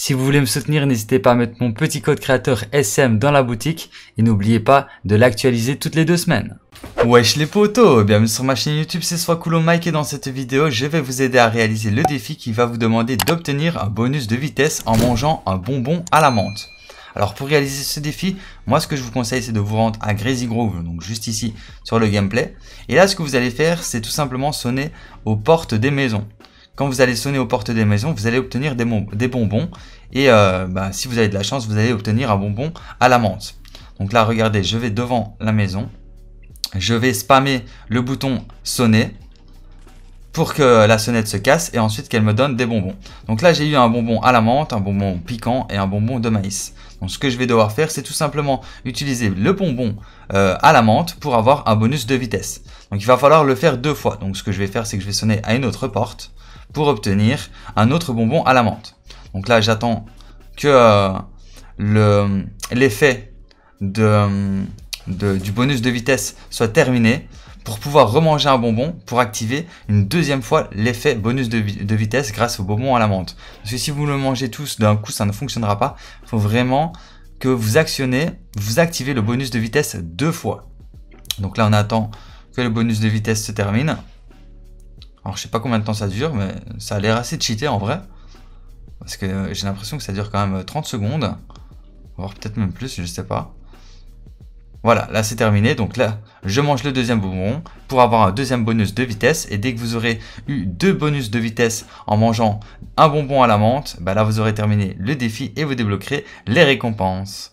Si vous voulez me soutenir, n'hésitez pas à mettre mon petit code créateur SM dans la boutique et n'oubliez pas de l'actualiser toutes les deux semaines. Wesh les potos, bienvenue sur ma chaîne YouTube, c'est Swakulo Mike et dans cette vidéo, je vais vous aider à réaliser le défi qui va vous demander d'obtenir un bonus de vitesse en mangeant un bonbon à la menthe. Alors pour réaliser ce défi, moi ce que je vous conseille c'est de vous rendre à Grazy Grove, donc juste ici sur le gameplay. Et là ce que vous allez faire c'est tout simplement sonner aux portes des maisons quand vous allez sonner aux portes des maisons, vous allez obtenir des, bonbons. Et euh, bah, si vous avez de la chance, vous allez obtenir un bonbon à la menthe. Donc là, regardez, je vais devant la maison. Je vais spammer le bouton sonner pour que la sonnette se casse et ensuite qu'elle me donne des bonbons. Donc là, j'ai eu un bonbon à la menthe, un bonbon piquant et un bonbon de maïs. Donc ce que je vais devoir faire, c'est tout simplement utiliser le bonbon euh, à la menthe pour avoir un bonus de vitesse. Donc il va falloir le faire deux fois. Donc ce que je vais faire, c'est que je vais sonner à une autre porte pour obtenir un autre bonbon à la menthe. Donc là, j'attends que euh, l'effet de, du bonus de vitesse soit terminé pour pouvoir remanger un bonbon pour activer une deuxième fois l'effet bonus de, de, vitesse grâce au bonbon à la menthe. Parce que si vous le mangez tous d'un coup, ça ne fonctionnera pas. Il faut vraiment que vous actionnez, vous activez le bonus de vitesse deux fois. Donc là, on attend que le bonus de vitesse se termine. Alors je sais pas combien de temps ça dure, mais ça a l'air assez cheaté en vrai. Parce que euh, j'ai l'impression que ça dure quand même 30 euh, secondes. Voire peut-être même plus, je ne sais pas. Voilà, là c'est terminé. Donc là, je mange le deuxième bonbon pour avoir un deuxième bonus de vitesse. Et dès que vous aurez eu deux bonus de vitesse en mangeant un bonbon à la menthe, bah là vous aurez terminé le défi et vous débloquerez les récompenses.